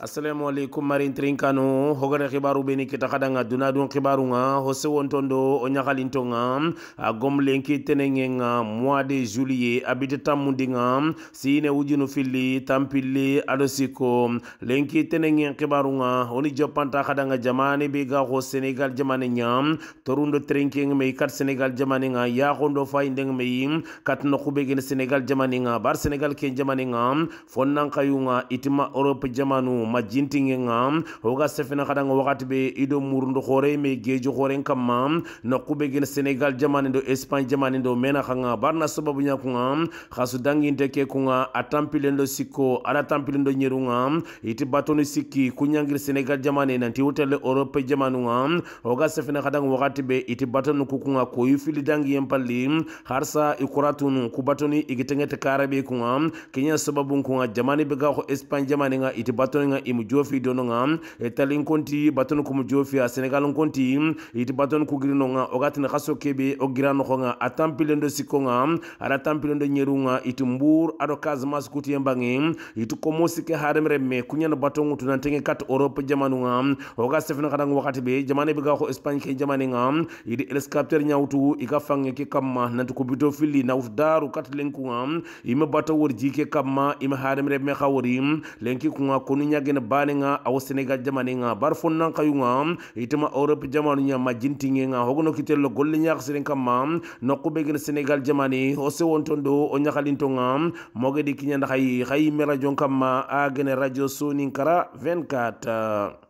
assalamu aleykum marin trinkano hogore xibaru beni kita xadanga dunadun xibarunga hose wontondo o ɲaxalintonga a gomlenki tenengenga mois de juillet abiti tammundinga sine wujunu filli tampilli ado sikko lenki tenengen xibarunga oni joppanta xadanga jamane be ga xo senegal jamane ɲa torundo trinkeng mei kat senegal jamanenga yaxondo fayindeng mei kat noxubegen senegal jamanenga bar senegal ken jamanenga fonnan xayunga itima europe jamanu ma jintinge nga hoga sefina kada nga wakati be ido murundo khore me geji khore kamma na kube gen senegal jamani do espagne jamani do mena khanga barna sababu nya kunga khasu danginte ke kunga atampilendo siko ala tampilendo nyerunga iti batoni siki kunyangir senegal jamani nanti hotel europe jamani nga hoga sefina kada nga wakati be iti batoni kukunga koyu dangi yempali harsa ikuratunu kubatoni igitengete karabe kunga kenya sababu kunga jamani bega ko jamani nga iti batoni nga imu jofi dono nga e, e talin konti baton ko mu jofi a senegal konti iti e baton ko girino nga o gatin khaso kebe o girano ko nga atampilen do sikko nga ara tampilen do nyeru nga iti mbur ado kazmas kuti yembangi iti e ko mosike haremre me kunyana baton ngutu nan tenge kat europe jamanu nga o ga sefna kada wakati be jamane be ko espagne ke jamane nga idi helicopter nyawtu iga fange ke kamma nantu ko bito filli nawtu daru kat lenku nga ima bato wor jike kamma ima haremre me khawrim lenki kunga konu ñagene baninga awo jamani nga bar fonnan nga itama europe jamanu ñamma jintingenga hogono kitello golle ñaaka siren kamma nokkube gene senegal jamani o sewonton do o moge ñakalintonga mogedi kiñanda xayi xayi me kam ma a gene radio sonin kara 24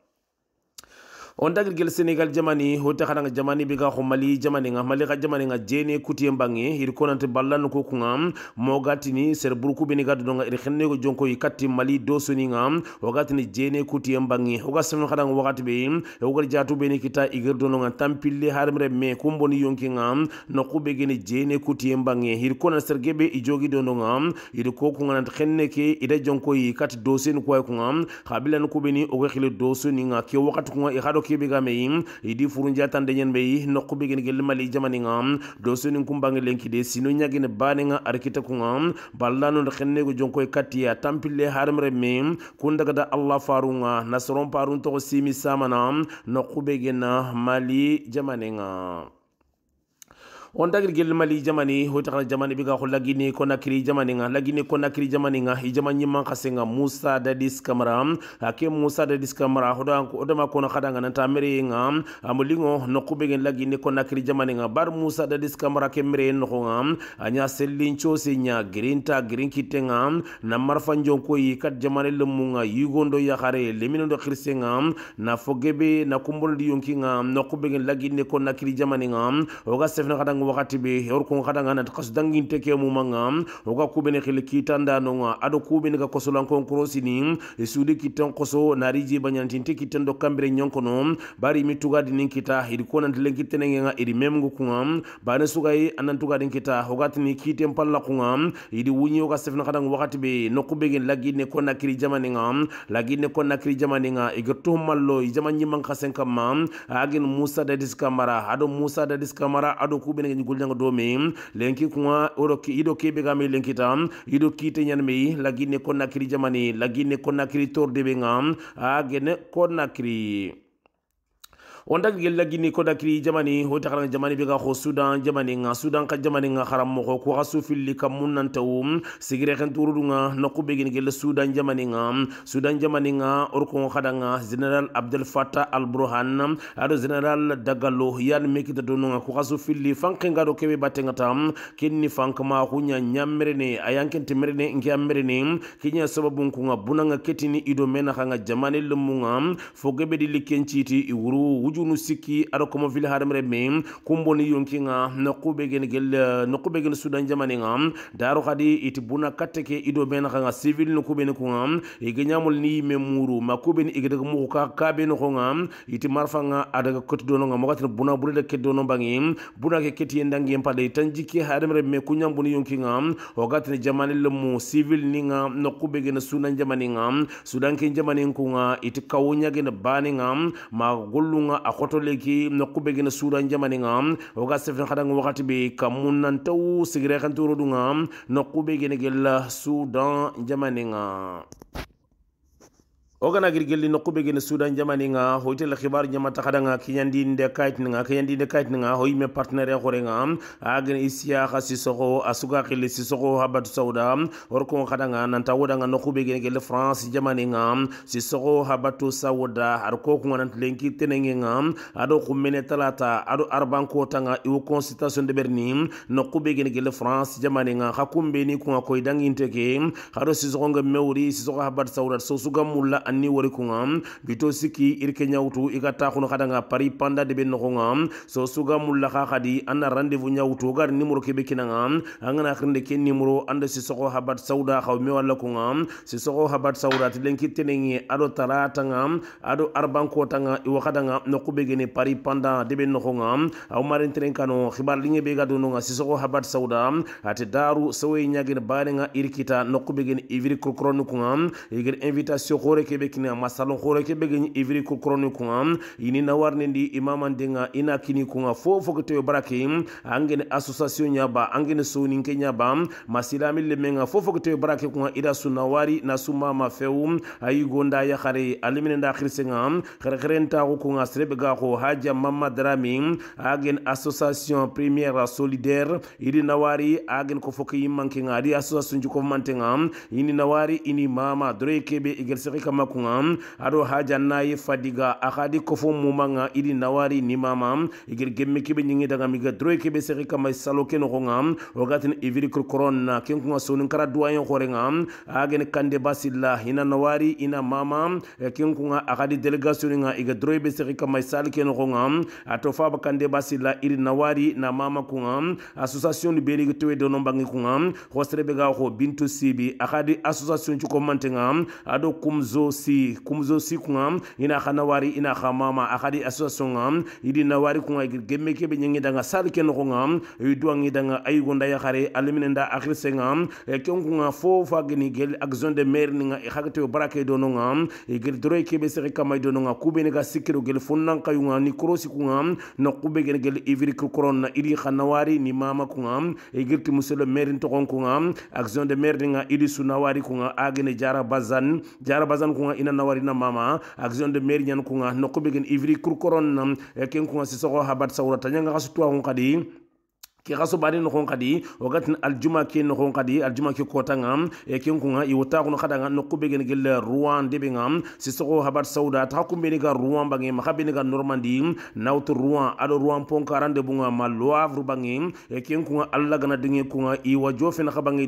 on dagir gel senegal jamani hote xana nga jamani be ga xo mali jamani nga mali xa jamani nga jene kuti mbange ir konante ballan ko kunga mo gatini ser burku be ni gaddo nga ir xenne go jonko yi katti mali do soni nga o gatini jene kuti mbange o gasem xana nga wakati be o gar jatu be ni kita igir do nga tampille harmre me kumboni yonki nga no kube gene jene kuti mbange ir konante ser gebe i jogi do nga ir ko kunga nante xenne ke ida jonko yi katti do sen ko kunga xabilan kubeni o ga xile do soni nga ke wakati kunga i xado bi ga yi idi furunja tande be yi nokku bi gen gel mali jamani nga do soni kumbangi lenki de sino nyagine bane nga arkita ku nga ballanu xenne go jonko e ya, tampile haram re me kunda da allah farunga nasron parun to simi samana nokku be gen mali jamani nga on dagir gel mali jamani ho taxna jamani bi ga xol lagine konakiri jamani nga lagine konakiri jamani nga i jama ñimman xase nga musa dadis camara ake musa dadis camara odama kono xadanga nanta mere nga amolingo noqube gen lagine konakiri jamani nga bar musa dadis camara ke mere noxo nga aña sellinco se ña grinta girin kitte nga na marfa njonko yi kat jamani lemu nga yigondo yaxare leminondo xirse nga na fogebe na kumbolndi yonki nga noqube gen lagine konakiri jamani nga oga sefne xadanga wakati be horkon hadanga nat kas danginte ke mumanga oga kubene khil kitanda nonga ado kubene ka kosolan kon krosini sudi kitan koso nariji banyantinte kitan do kambere nyonkono bari mituga dinin kita hidi konan dilen kitene nga iri memngu kunga bane sugai anan tuga din kita hogati ni kiten palla kunga idi wunyo ka sefna hadanga wakati be nokubegen lagine kona kiri jamani nga lagine kona kiri jamani nga igirtu mallo jamani man kasen kamma agin musa da diskamara ado musa da diskamara ado kubene gullengo domi lenki ki ido kebe ga me lenkita ido kite ñanme lagine nakri jamani lagine konnakiri tordebe ŋa a gene nakri wanda gel la gini ko dakri jamani ho kala jamani bi ga ho sudan jamani nga sudan ka jamani nga haram mo ko ko hasu filli kam nan tawum mm, sigire kan turudu nga be sudan jamani nga mm, sudan jamani nga or ko khada nga general abdel fattah al burhan mm, ado general dagalo yan mekita do nga ko hasu li fank nga do kebe batenga tam kinni fank ma hunya nyamere ne ayanken mere ne ngi amere ne kinya sababu ko nga bunanga ketini ido mena nga jamani lumunga fogebe di likenchiti iwuru wujunu sikki aɗa komo ville hadamare me kumboni yonkinga nokuɓegene gel nokuɓegene sudan jamaninga daro kadi iti buna ido ɓena kanga civil nokuɓeni kuga ege ñamol ni yimme muru ma kuɓeni ege muku ka kaɓeno koga iti marfanga adaga kottidonoga mogatene buna ɓurida keddono bangi buna ke kettiye dangiyen paɗa tan jikki hadamare me kuñamboni yonkinga ogatene jamane lemu civil ninga nokuɓegene sudan jamaninga sudan ke jamanin kuga iti kawo ñagene baninga ma gollunga a xotoleki na kube gena sudan jamani nga oga sefen xadanga wakati be kamun nan taw sigire xanturodunga na kube gena gella sudan jamani nga ogana girgelli nokkube gene sudan jamani nga hoytele khibar nyama takada nga kinyandinde kaytini nga kinyandinde kaytini nga partner ya khore nga agene isiya khasi soko asuga khili sisoko habatu sauda orko kada nga nanta woda nga nokkube gene gele france jamani nga sisoko habatu sauda har ko nga lenki tenenge nga ado talata ado arban ko tanga iwo constitution de berni nokkube gene gele france jamani nga hakumbe ni ko ko idanginte ke haro sisoko nga mewri sisoko habatu sauda so anni wori kunga bito siki irke nyawtu iga taxuno nga pari panda debe ngam so suga mulla kha khadi anna rendez-vous ñawtu gar numéro ngam kinanga angana xirnde ke numéro si sisoxo habat sauda xaw me ngam si sisoxo habat sauda len kitene ngi ado ngam ado no iwaxadanga noqubegene pari panda debe noxonga aw marenteren kano xibar nge be ga si habat sauda ate daru nyagin ñagene nga irkita noqubegene iviri kurkoronu kungam igir invitation xore kebe kebe kini a masalon khore kebe geni iviri kokoroni kunga ini na warni ndi imamande nga ina kini kunga fo fokoteyo barake angene association ɲaba angene soninke ɲaba masilami leme nga fo fokoteyo barake kunga ida suna wari na sumama fewu ayi gonda yakhare alimine nda khirse nga kherekheren taxu kunga serebe ga xo haja mama drami agen association première solidaire idi nawari agen ko foke yimmanke nga adi association jukovmante nga ini nawari ini mama dore kebe igel sexi kama kunga ado hajanna ye fadiga akadi kofo mumanga iri nawari ni mama igir gemme kebe nyingi daga miga droy kebe segi kama salo ke ogatin iviri kurkoron na ken kunga sonin kara duwayen nga agen kande basilla ina nawari ina mama eh, ken kunga akadi delegation nga iga droy be segi kama salo ke ato faba kande basilla iri nawari na mama kunga association beri tewe dono bangi kunga hosrebe ga ko bintu sibi akadi association chuko mantenga ado kumzo si kumzo si kunga ina khana wari ina khamama akhadi asasonga idi na wari kunga gemme kebe nyangi danga sal ken kunga yudu e ngi danga ay gonda ya khare alimine nda akhir senga e ken kunga fo fa gni gel ak zone de mer ninga e khakte barake dononga igir droy kebe se kamay dononga kubene ga sikiro gel funnan kayunga ni si kunga no kube gel gel ivri krona idi khana wari ni mama kunga igir ti muselo merin to kunga ak zone de mer nga idi sunawari kunga agne jara bazan jara bazan kunga ina na warina mama action de mairie nyan kunga nokko begen ivri kurkoron ken kunga si soko habat sawrata nyanga kasutuwa kadi ke no bani noxon xadi gatin aljuma ke noxon xadi aljuma ke kotanga e ken kunga i wotaxuno xadanga noqu begene gelle rouen si sisoxo habar sauda taxa kumbeni ga rouen bange maxa beni ga normandi naut rouen aɗo rouen ponkarande bunga ma loavre bange e ken kunga allah gana dinge kunga i e wa jofen xa bange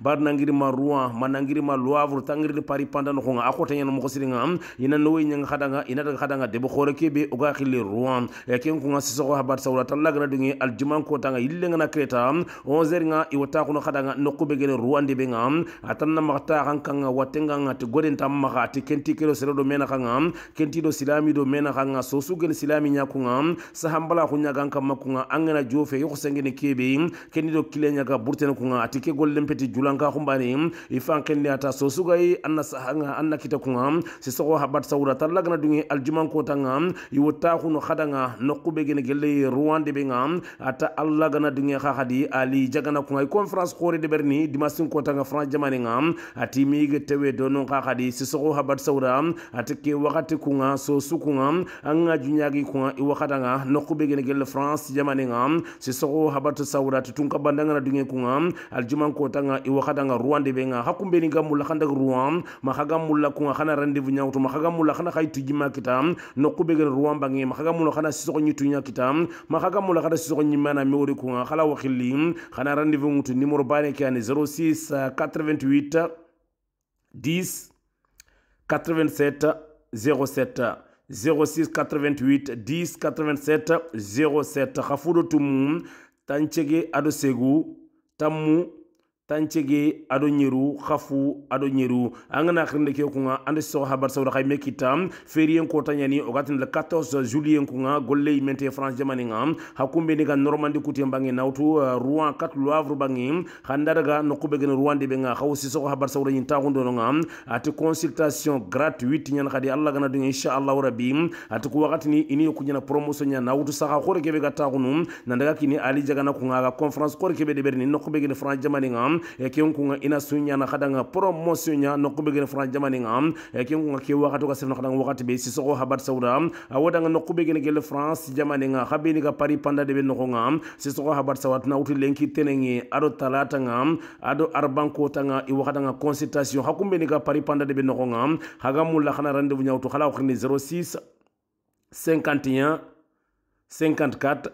bar nangirima rouen ma nangirima loavre tangirini pari panda noxonga a xotañana moxo siringa ina nowe ñanga xadanga inataga xadanga deɓo xoore kebe oga xille rouen e ken kunga sisoxo habar sauda ta gana dinge aljuman kota tanga illenga kreta 11 nga iwata kuno khadanga nokube gele ruande benga atanna makta hankanga watenga ngati goden tam makati kenti kelo sero do mena khanga kenti do silami do mena khanga sosu gele silami nyakunga sahambala kunya ganka makunga angena jofe yo khosengene kebe kenti do kile kilenya ga burtena kunga atike gollem peti julanka khumbani ifan kenni ata sosu gai anna sahanga anna kita kunga sisogo habat saura talagna dungi aljuman kotanga iwata kuno khadanga nokube gene gele ruande benga ata al la gana dunge kha khadi ali jagana kunga conference khore de berni dimasin kota nga france jamani ngam ati mi tewe dono kha khadi sisoko habat saura ati ke wakati kunga so sukunga anga junyagi kunga i wakata nga nokube gene gel france jamani jamane nga sisoko habat saura tutunka bandanga na dunge kunga aljuman kota nga i wakata nga rwande be nga hakumbe ni gamulla khanda ruwan mahaga mulla kunga khana rendez-vous nyawto mahaga mulla khana khaitu jima kitam nokube gene ruwan bangi mahaga mulla khana sisoko nyitu nya kitam mahaga mulla khana sisoko nyimana mi de kunga khala wakhili khana rendez-vous ngutu numéro bane kiani 06 88 10 87 07 06 88 10 87 07 khafudo tumu tanchege ado segu tammu tancege aɗo ñeru xafu aɗo ñeru angana xirnde ke kunga ande soxo habar sawra xay mekitam ferien ko tañani ogatin le 14 juillet kunga golle yimente france jamani nga hakumbeni ga normandi kutie mbange nawtu euh, rouen 4 loivre bange xandaraga noqube gen rouen de be nga xaw si habar sawra ñin taxundono nga ati consultation gratuite ñan xadi allah gana dunga inchallahu rabbi ati ku waxatini ini ku ñana promotion ña nawtu saxa xore kebe ga taxunu nandaga kini ali jagana kunga ga conférence xore kebe de ɓerni noqube gen france jamani nga Eh, ken kunga ina sunya na kadanga promotion nya no kubegene fran jamani ngam eh, ken kunga ke wakati ka sefna kadanga wakati be si soko habat sauda awadanga ah, no kubegene gele france jamani nga habini ka pari panda de no ngam si soko habat sawat na uti lenki tenenge ado talata ngam ado arban kota nga i wakati nga consultation hakumbe ni ka pari panda de no haga hagamulla khana rendez-vous nyautu khala khini 06 51 54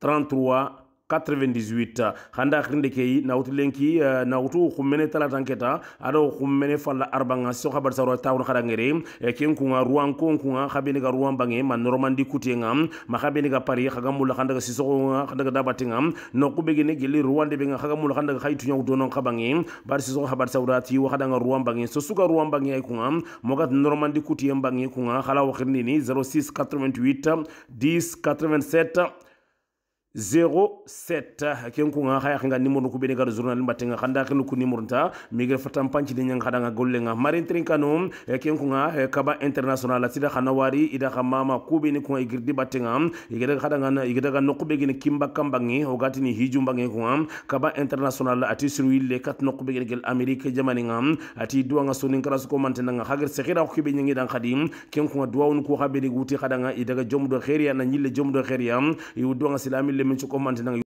33 98 handa khirinde keyi nawtu lenki eh, nawtu khumene talatan keta ado khumene falla arbanga so khabar saro tawun khada ngere eh, ken kunga ruwan kon kunga khabene ga ruwan bange ma normandi kutenga ma khabene ga pari khaga mulla khanda ga siso khanda ga dabatinga no kubege ne gili ruwan de benga khaga mulla khanda ga khaitu nyaw donon khabange bar siso khabar saurati wa khada ga ruwan bange so suka ruwan bange ay kunga mogat normandi kutiyem bange kunga khala wakhirni ni 06 88 10 87 07 ken eh, eh, ku nga xaya nga numéro ku bene gar journal mbatte nga xanda ken ku numéro ta mi fatam panci de nyang xadanga golle nga marin trinkano ken ku nga kaba international sida xana wari ida xamama ku bene ku igir di batte nga igir xadanga na igir daga nokku kimba kambangi o gatini hiju mbangi ku am kaba international ati sur le kat nokku be gel amerique jamani nga ati duwa nga sonin kras ko mantena nga xagir sekhira ku be nyangi dan khadim ken ku nga duwa won ku xabe ni wuti xadanga idaga jomdo khairia na nyille jomdo khairia yu duwa nga silami lemin ci komante nanga